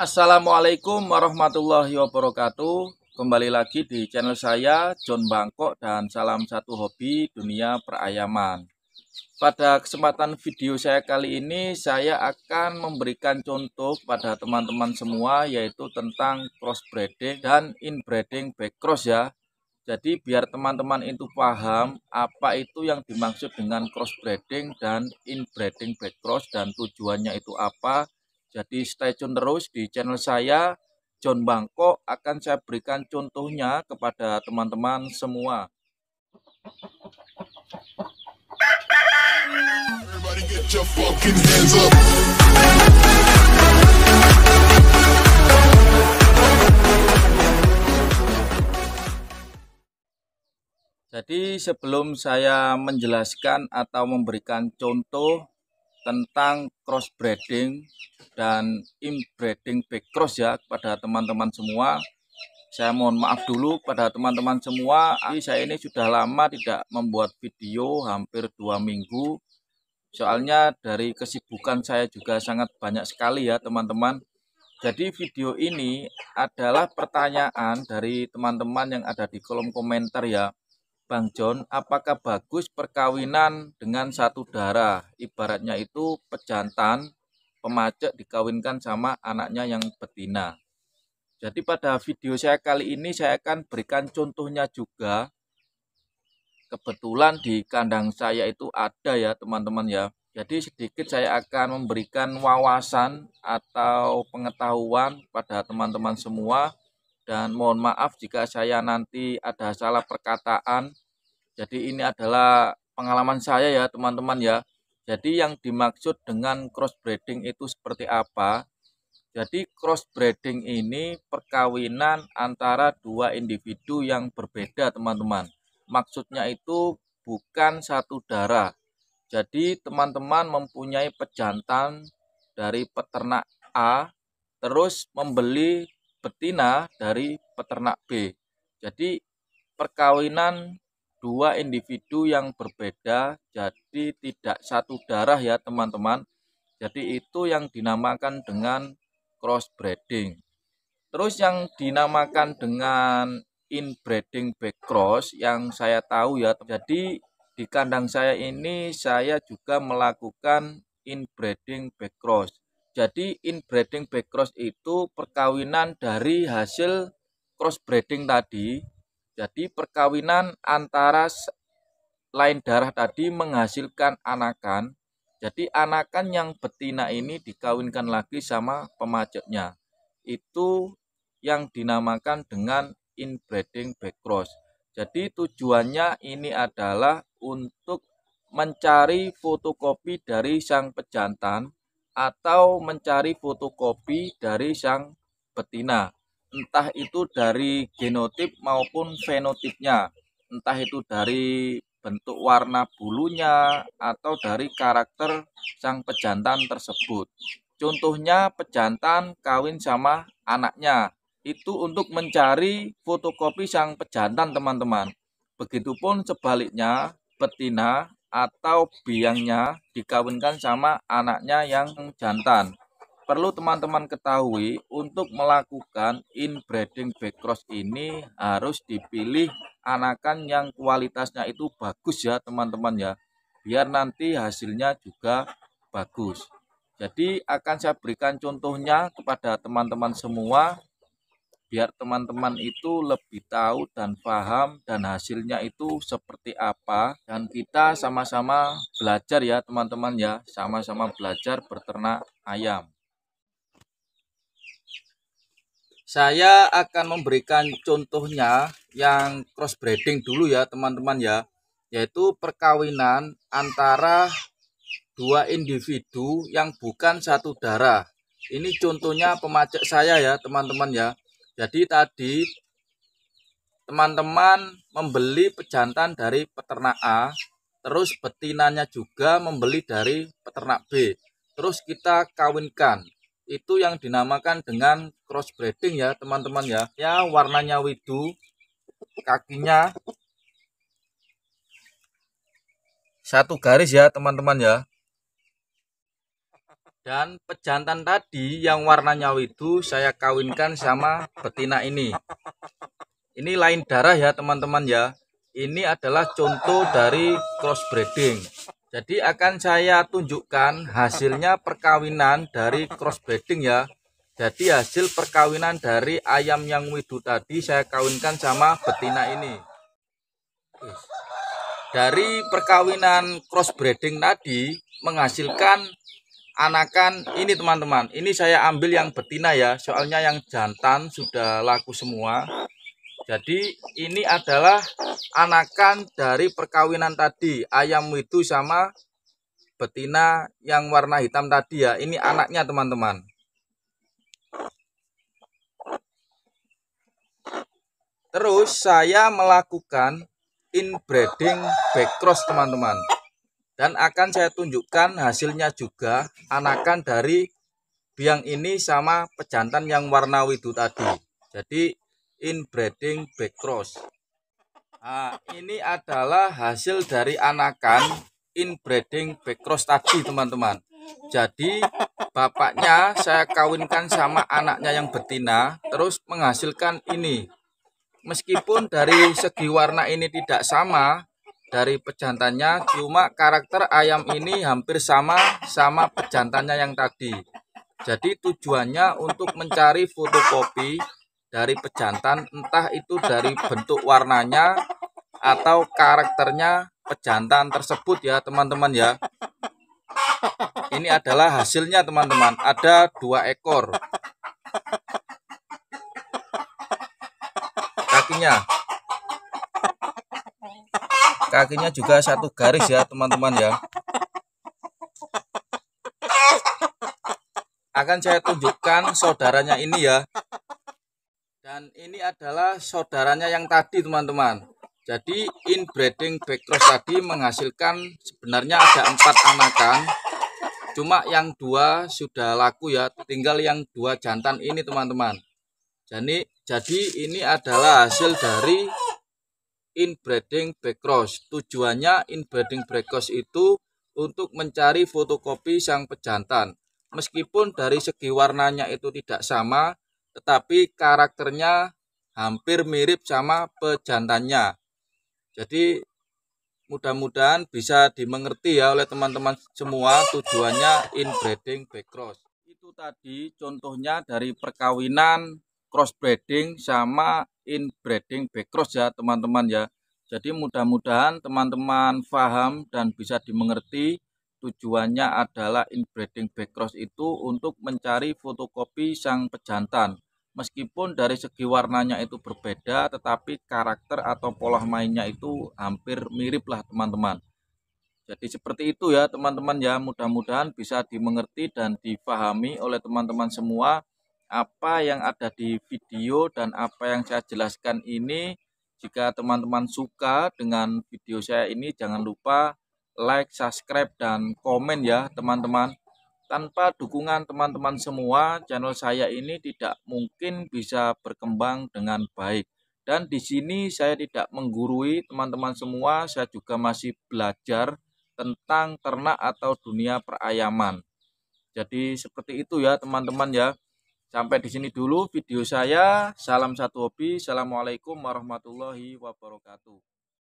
Assalamualaikum warahmatullahi wabarakatuh Kembali lagi di channel saya John Bangkok dan salam satu hobi dunia perayaman Pada kesempatan video saya kali ini saya akan memberikan contoh pada teman-teman semua yaitu tentang crossbreeding dan inbreeding backcross ya Jadi biar teman-teman itu paham apa itu yang dimaksud dengan crossbreeding dan inbreeding backcross dan tujuannya itu apa jadi stay tune terus di channel saya John Bangkok akan saya berikan contohnya kepada teman-teman semua. Jadi sebelum saya menjelaskan atau memberikan contoh tentang crossbreeding dan inbreeding back cross ya kepada teman-teman semua. Saya mohon maaf dulu pada teman-teman semua, saya ini sudah lama tidak membuat video, hampir dua minggu. Soalnya dari kesibukan saya juga sangat banyak sekali ya teman-teman. Jadi video ini adalah pertanyaan dari teman-teman yang ada di kolom komentar ya. Bang John, apakah bagus perkawinan dengan satu darah? Ibaratnya itu pejantan, pemajak dikawinkan sama anaknya yang betina. Jadi pada video saya kali ini saya akan berikan contohnya juga. Kebetulan di kandang saya itu ada ya teman-teman ya. Jadi sedikit saya akan memberikan wawasan atau pengetahuan pada teman-teman semua dan mohon maaf jika saya nanti ada salah perkataan. Jadi ini adalah pengalaman saya ya teman-teman ya. Jadi yang dimaksud dengan crossbreeding itu seperti apa? Jadi crossbreeding ini perkawinan antara dua individu yang berbeda teman-teman. Maksudnya itu bukan satu darah. Jadi teman-teman mempunyai pejantan dari peternak A, terus membeli betina dari peternak B. Jadi perkawinan dua individu yang berbeda jadi tidak satu darah ya teman-teman. Jadi itu yang dinamakan dengan crossbreeding. Terus yang dinamakan dengan inbreeding cross yang saya tahu ya. Jadi di kandang saya ini saya juga melakukan inbreeding cross. Jadi inbreeding backcross itu perkawinan dari hasil crossbreeding tadi. Jadi perkawinan antara lain darah tadi menghasilkan anakan. Jadi anakan yang betina ini dikawinkan lagi sama pemacetnya. Itu yang dinamakan dengan inbreeding backcross. Jadi tujuannya ini adalah untuk mencari fotokopi dari sang pejantan atau mencari fotokopi dari sang betina entah itu dari genotip maupun fenotipnya entah itu dari bentuk warna bulunya atau dari karakter sang pejantan tersebut. Contohnya pejantan kawin sama anaknya. Itu untuk mencari fotokopi sang pejantan teman-teman. Begitupun sebaliknya betina atau biangnya dikawinkan sama anaknya yang jantan. Perlu teman-teman ketahui untuk melakukan inbreeding backcross ini harus dipilih anakan yang kualitasnya itu bagus ya teman-teman ya. Biar nanti hasilnya juga bagus. Jadi akan saya berikan contohnya kepada teman-teman semua biar teman-teman itu lebih tahu dan paham dan hasilnya itu seperti apa dan kita sama-sama belajar ya teman-teman ya sama-sama belajar berternak ayam saya akan memberikan contohnya yang crossbreeding dulu ya teman-teman ya yaitu perkawinan antara dua individu yang bukan satu darah ini contohnya pemacak saya ya teman-teman ya jadi tadi teman-teman membeli pejantan dari peternak A, terus betinanya juga membeli dari peternak B. Terus kita kawinkan. Itu yang dinamakan dengan crossbreeding ya, teman-teman ya. Ya, warnanya widu, kakinya satu garis ya, teman-teman ya dan pejantan tadi yang warnanya itu saya kawinkan sama betina ini ini lain darah ya teman-teman ya ini adalah contoh dari crossbreeding jadi akan saya tunjukkan hasilnya perkawinan dari crossbreeding ya jadi hasil perkawinan dari ayam yang widu tadi saya kawinkan sama betina ini dari perkawinan crossbreeding tadi menghasilkan anakan ini teman-teman ini saya ambil yang betina ya soalnya yang jantan sudah laku semua jadi ini adalah anakan dari perkawinan tadi ayam itu sama betina yang warna hitam tadi ya ini anaknya teman-teman terus saya melakukan inbreeding backcross teman-teman dan akan saya tunjukkan hasilnya juga anakan dari biang ini sama pejantan yang warna widu tadi jadi inbreeding backcross nah, ini adalah hasil dari anakan inbreeding backcross tadi teman-teman jadi bapaknya saya kawinkan sama anaknya yang betina terus menghasilkan ini meskipun dari segi warna ini tidak sama dari pejantannya cuma karakter ayam ini hampir sama sama pejantannya yang tadi jadi tujuannya untuk mencari fotokopi dari pejantan entah itu dari bentuk warnanya atau karakternya pejantan tersebut ya teman-teman ya ini adalah hasilnya teman-teman ada dua ekor kakinya kakinya juga satu garis ya teman-teman ya akan saya tunjukkan saudaranya ini ya dan ini adalah saudaranya yang tadi teman-teman jadi inbreeding backcross tadi menghasilkan sebenarnya ada empat anakan cuma yang dua sudah laku ya tinggal yang dua jantan ini teman-teman jadi jadi ini adalah hasil dari inbreeding backcross. Tujuannya inbreeding backcross itu untuk mencari fotokopi sang pejantan. Meskipun dari segi warnanya itu tidak sama, tetapi karakternya hampir mirip sama pejantannya. Jadi mudah-mudahan bisa dimengerti ya oleh teman-teman semua tujuannya inbreeding backcross. Itu tadi contohnya dari perkawinan crossbreeding sama inbreeding backcross ya teman-teman ya. Jadi mudah-mudahan teman-teman paham dan bisa dimengerti tujuannya adalah inbreeding backcross itu untuk mencari fotokopi sang pejantan. Meskipun dari segi warnanya itu berbeda, tetapi karakter atau pola mainnya itu hampir mirip lah teman-teman. Jadi seperti itu ya teman-teman ya, mudah-mudahan bisa dimengerti dan dipahami oleh teman-teman semua apa yang ada di video dan apa yang saya jelaskan ini. Jika teman-teman suka dengan video saya ini, jangan lupa like, subscribe, dan komen ya teman-teman. Tanpa dukungan teman-teman semua, channel saya ini tidak mungkin bisa berkembang dengan baik. Dan di sini saya tidak menggurui teman-teman semua, saya juga masih belajar tentang ternak atau dunia perayaman. Jadi seperti itu ya teman-teman ya. Sampai di sini dulu video saya. Salam satu hobi. Assalamualaikum warahmatullahi wabarakatuh.